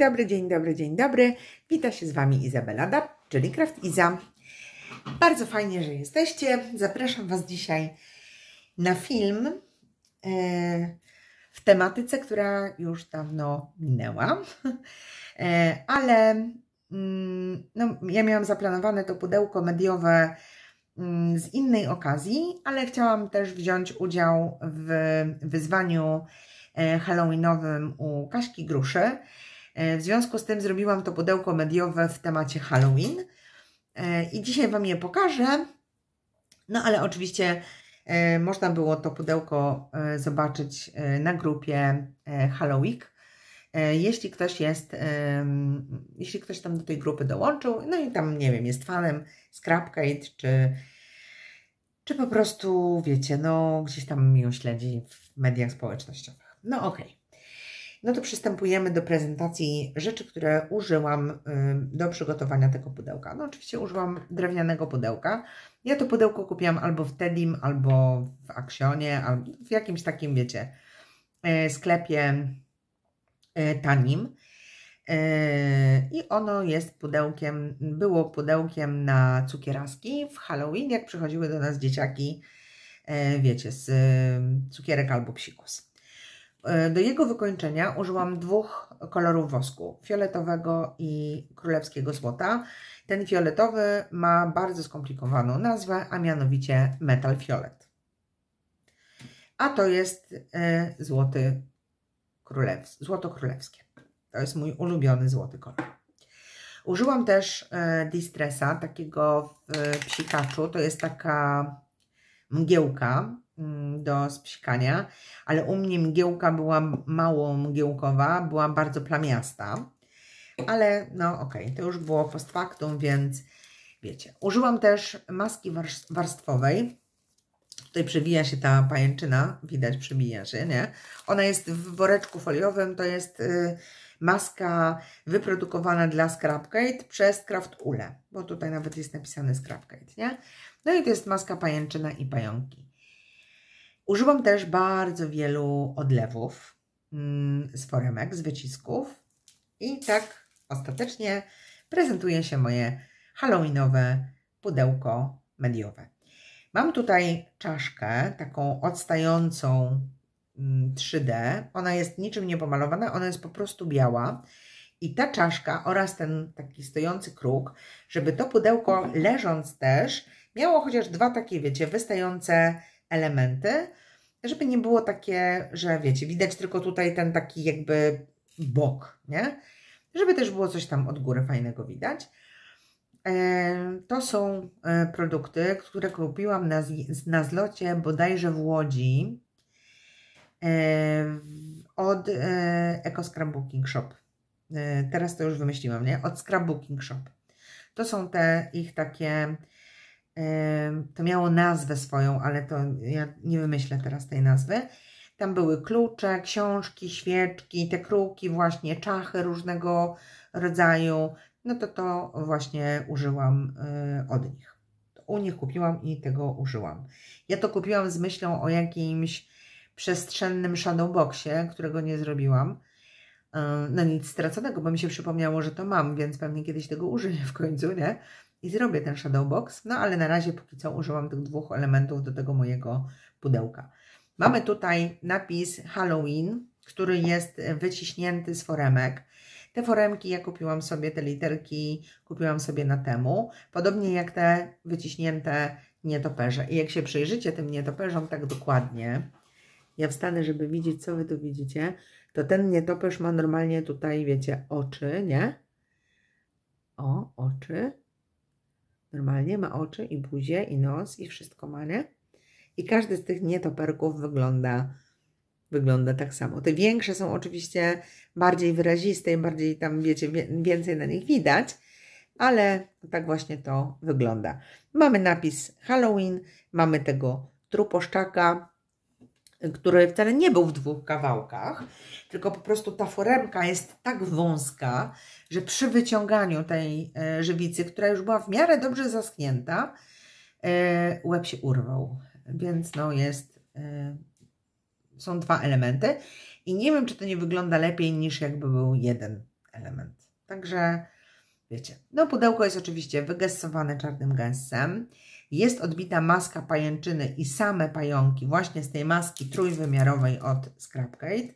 dobry, dzień dobry, dzień dobry. Witam się z Wami Izabela Dab, czyli Kraft Iza. Bardzo fajnie, że jesteście. Zapraszam Was dzisiaj na film e, w tematyce, która już dawno minęła, e, ale mm, no, ja miałam zaplanowane to pudełko mediowe mm, z innej okazji, ale chciałam też wziąć udział w wyzwaniu e, halloweenowym u Kaśki Gruszy. E, w związku z tym zrobiłam to pudełko mediowe w temacie Halloween e, i dzisiaj Wam je pokażę. No ale oczywiście e, można było to pudełko zobaczyć na grupie Halloween. Jeśli ktoś jest, jeśli ktoś tam do tej grupy dołączył, no i tam, nie wiem, jest fanem Scrapcade, czy, czy po prostu, wiecie, no gdzieś tam ją śledzi w mediach społecznościowych. No okej. Okay no to przystępujemy do prezentacji rzeczy, które użyłam do przygotowania tego pudełka. No oczywiście użyłam drewnianego pudełka. Ja to pudełko kupiłam albo w Tedim, albo w Aksionie, albo w jakimś takim, wiecie, e, sklepie e, tanim. E, I ono jest pudełkiem, było pudełkiem na cukieraski w Halloween, jak przychodziły do nas dzieciaki, wiecie, z cukierek albo psikus. E, do jego wykończenia użyłam dwóch kolorów wosku, fioletowego i królewskiego złota. Ten fioletowy ma bardzo skomplikowaną nazwę, a mianowicie metal fiolet. A to jest e, złoty królew złoto królewskie. To jest mój ulubiony złoty kolor. Użyłam też e, distressa, takiego w psikaczu. To jest taka mgiełka, Mm, do spsikania, ale u mnie mgiełka była mało mgiełkowa, była bardzo plamiasta, ale no okej, okay, to już było post factum, więc wiecie. Użyłam też maski warstwowej, tutaj przewija się ta pajęczyna, widać przebija się, nie? Ona jest w woreczku foliowym, to jest y, maska wyprodukowana dla Scrapkate przez Craft Ule, bo tutaj nawet jest napisane Scrapkate, nie? No i to jest maska pajęczyna i pająki. Używam też bardzo wielu odlewów mm, z foremek, z wycisków. I tak ostatecznie prezentuje się moje halloweenowe pudełko mediowe. Mam tutaj czaszkę, taką odstającą 3D. Mm, ona jest niczym nie pomalowana, ona jest po prostu biała. I ta czaszka oraz ten taki stojący kruk, żeby to pudełko mhm. leżąc też miało chociaż dwa takie, wiecie, wystające elementy, żeby nie było takie, że wiecie, widać tylko tutaj ten taki jakby bok, nie? Żeby też było coś tam od góry fajnego widać. E, to są e, produkty, które kupiłam na, na zlocie bodajże w Łodzi e, od Eco Scrapbooking Shop. Teraz to już wymyśliłam, nie? Od Scrapbooking Shop. To są te ich takie to miało nazwę swoją, ale to ja nie wymyślę teraz tej nazwy. Tam były klucze, książki, świeczki, te kruki, właśnie czachy różnego rodzaju. No to to właśnie użyłam e, od nich. U nich kupiłam i tego użyłam. Ja to kupiłam z myślą o jakimś przestrzennym shadowboxie, którego nie zrobiłam. E, no nic straconego, bo mi się przypomniało, że to mam, więc pewnie kiedyś tego użyję w końcu, nie? i zrobię ten shadow box, no ale na razie póki co używam tych dwóch elementów do tego mojego pudełka. Mamy tutaj napis Halloween, który jest wyciśnięty z foremek. Te foremki ja kupiłam sobie, te literki kupiłam sobie na temu, podobnie jak te wyciśnięte nietoperze. I jak się przyjrzycie tym nietoperzom tak dokładnie, ja wstanę, żeby widzieć, co Wy tu widzicie, to ten nietoperz ma normalnie tutaj, wiecie, oczy, nie? O, oczy. Normalnie ma oczy i buzię i nos i wszystko ma, nie? I każdy z tych nietoperków wygląda, wygląda tak samo. Te większe są oczywiście bardziej wyraziste i bardziej tam, wiecie, więcej na nich widać, ale tak właśnie to wygląda. Mamy napis Halloween, mamy tego truposzczaka, który wcale nie był w dwóch kawałkach, tylko po prostu ta foremka jest tak wąska, że przy wyciąganiu tej e, żywicy, która już była w miarę dobrze zasknięta, e, łeb się urwał. Więc no jest, e, są dwa elementy i nie wiem, czy to nie wygląda lepiej niż jakby był jeden element. Także wiecie, no pudełko jest oczywiście wygesowane czarnym gęsem. Jest odbita maska pajęczyny i same pająki właśnie z tej maski trójwymiarowej od Scrapgate.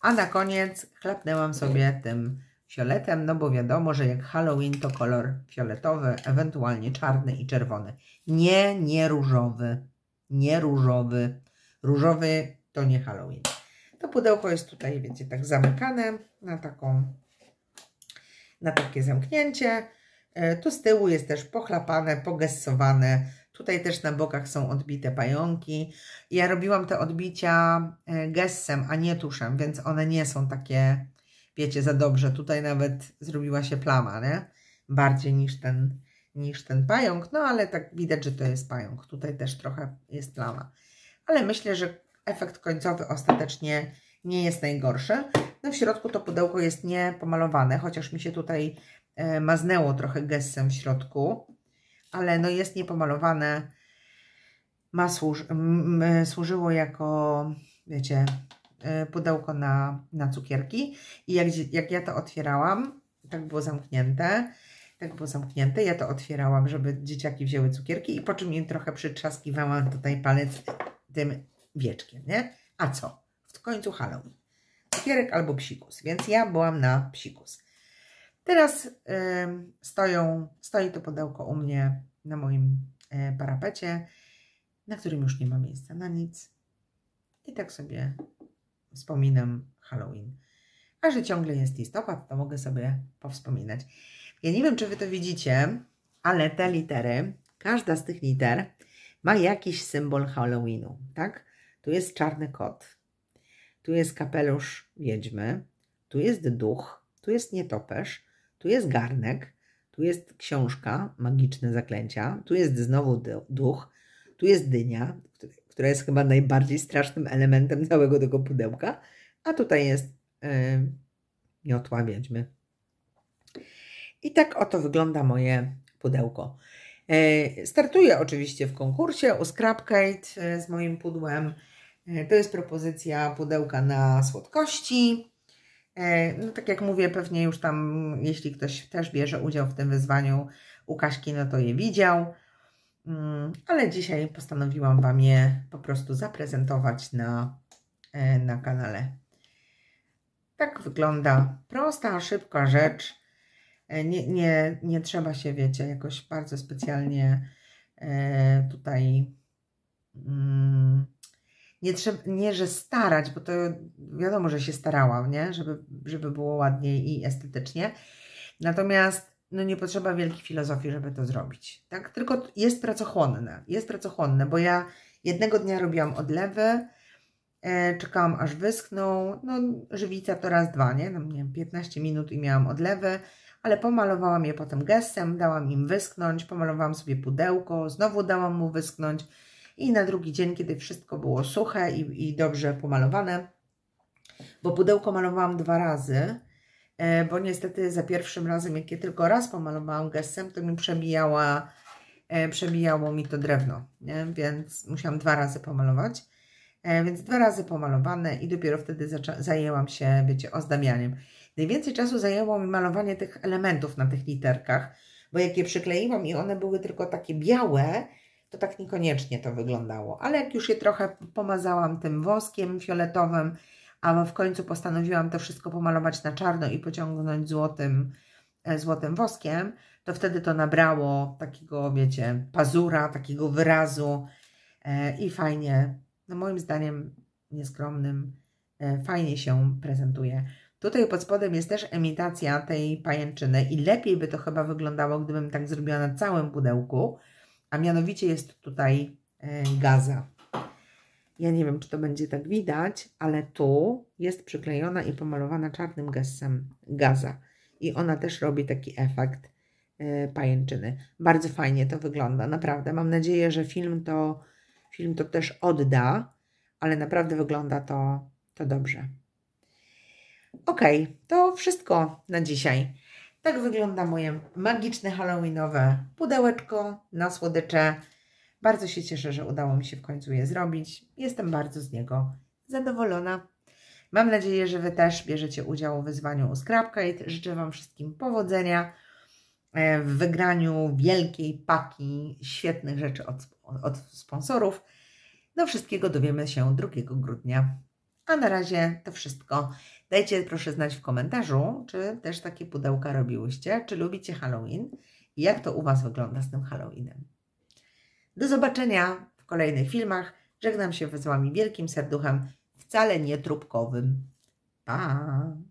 A na koniec chlapnęłam sobie tym fioletem, no bo wiadomo, że jak Halloween to kolor fioletowy, ewentualnie czarny i czerwony. Nie, nie różowy. Nie różowy. Różowy to nie Halloween. To pudełko jest tutaj, wiecie, tak zamykane na taką, na takie zamknięcie. E, tu z tyłu jest też pochlapane, pogessowane. Tutaj też na bokach są odbite pająki. Ja robiłam te odbicia e, gessem, a nie tuszem, więc one nie są takie, wiecie, za dobrze. Tutaj nawet zrobiła się plama, nie? Bardziej niż ten, niż ten pająk, no ale tak widać, że to jest pająk. Tutaj też trochę jest plama. Ale myślę, że efekt końcowy ostatecznie nie jest najgorszy. No w środku to pudełko jest niepomalowane, chociaż mi się tutaj E, maznęło trochę gessem w środku, ale no jest niepomalowane. Ma służ e, służyło jako, wiecie, e, pudełko na, na cukierki. I jak, jak ja to otwierałam, tak było zamknięte, tak było zamknięte, ja to otwierałam, żeby dzieciaki wzięły cukierki i po czym im trochę przytrzaskiwałam tutaj palec tym wieczkiem, nie? A co? W końcu Halloween. Cukierek albo psikus, więc ja byłam na psikus. Teraz stoją, stoi to pudełko u mnie na moim e, parapecie, na którym już nie ma miejsca na nic. I tak sobie wspominam Halloween. A że ciągle jest listopad, to mogę sobie powspominać. Ja nie wiem, czy Wy to widzicie, ale te litery, każda z tych liter ma jakiś symbol Halloweenu, tak? Tu jest czarny kot, tu jest kapelusz wiedźmy, tu jest duch, tu jest nietoperz, tu jest garnek, tu jest książka, magiczne zaklęcia, tu jest znowu duch, tu jest dynia, która jest chyba najbardziej strasznym elementem całego tego pudełka, a tutaj jest yy, miotła wiedźmy. I tak oto wygląda moje pudełko. Y, startuję oczywiście w konkursie u Scrapcade y, z moim pudłem. Y, to jest propozycja pudełka na słodkości. E, no tak jak mówię, pewnie już tam, jeśli ktoś też bierze udział w tym wyzwaniu u Kaśki, no to je widział. Mm, ale dzisiaj postanowiłam Wam je po prostu zaprezentować na, e, na kanale. Tak wygląda prosta, szybka rzecz. E, nie, nie, nie trzeba się, wiecie, jakoś bardzo specjalnie tutaj... Mm, nie, trzeba, nie, że starać, bo to wiadomo, że się starałam, nie? Żeby, żeby było ładniej i estetycznie. Natomiast no nie potrzeba wielkiej filozofii, żeby to zrobić. Tak? Tylko jest pracochłonne. Jest pracochłonne, bo ja jednego dnia robiłam odlewy, e, czekałam aż wyschną. No, żywica to raz, dwa, nie? No, nie wiem, 15 minut i miałam odlewy, ale pomalowałam je potem gestem, dałam im wyschnąć, pomalowałam sobie pudełko, znowu dałam mu wyschnąć i na drugi dzień, kiedy wszystko było suche i, i dobrze pomalowane, bo pudełko malowałam dwa razy, e, bo niestety za pierwszym razem, jak je tylko raz pomalowałam gestem, to mi przebijała, e, przebijało mi to drewno, nie? więc musiałam dwa razy pomalować. E, więc dwa razy pomalowane i dopiero wtedy zajęłam się, wiecie, ozdabianiem. Najwięcej czasu zajęło mi malowanie tych elementów na tych literkach, bo jak je przykleiłam i one były tylko takie białe, to tak niekoniecznie to wyglądało. Ale jak już je trochę pomazałam tym woskiem fioletowym, a w końcu postanowiłam to wszystko pomalować na czarno i pociągnąć złotym, e, złotym woskiem, to wtedy to nabrało takiego, wiecie, pazura, takiego wyrazu e, i fajnie, no moim zdaniem nieskromnym, e, fajnie się prezentuje. Tutaj pod spodem jest też imitacja tej pajęczyny i lepiej by to chyba wyglądało, gdybym tak zrobiła na całym pudełku, a mianowicie jest tutaj e, gaza. Ja nie wiem, czy to będzie tak widać, ale tu jest przyklejona i pomalowana czarnym gesem gaza. I ona też robi taki efekt e, pajęczyny. Bardzo fajnie to wygląda, naprawdę. Mam nadzieję, że film to, film to też odda, ale naprawdę wygląda to, to dobrze. Ok, to wszystko na dzisiaj. Tak wygląda moje magiczne halloweenowe pudełeczko na słodycze. Bardzo się cieszę, że udało mi się w końcu je zrobić. Jestem bardzo z niego zadowolona. Mam nadzieję, że Wy też bierzecie udział w wyzwaniu u Scrapkite. Życzę Wam wszystkim powodzenia e, w wygraniu wielkiej paki świetnych rzeczy od, od sponsorów. Do wszystkiego dowiemy się 2 grudnia. A na razie to wszystko. Dajcie proszę znać w komentarzu, czy też takie pudełka robiłyście, czy lubicie Halloween i jak to u Was wygląda z tym Halloweenem. Do zobaczenia w kolejnych filmach. Żegnam się z Wami wielkim serduchem, wcale nie trubkowym. Pa!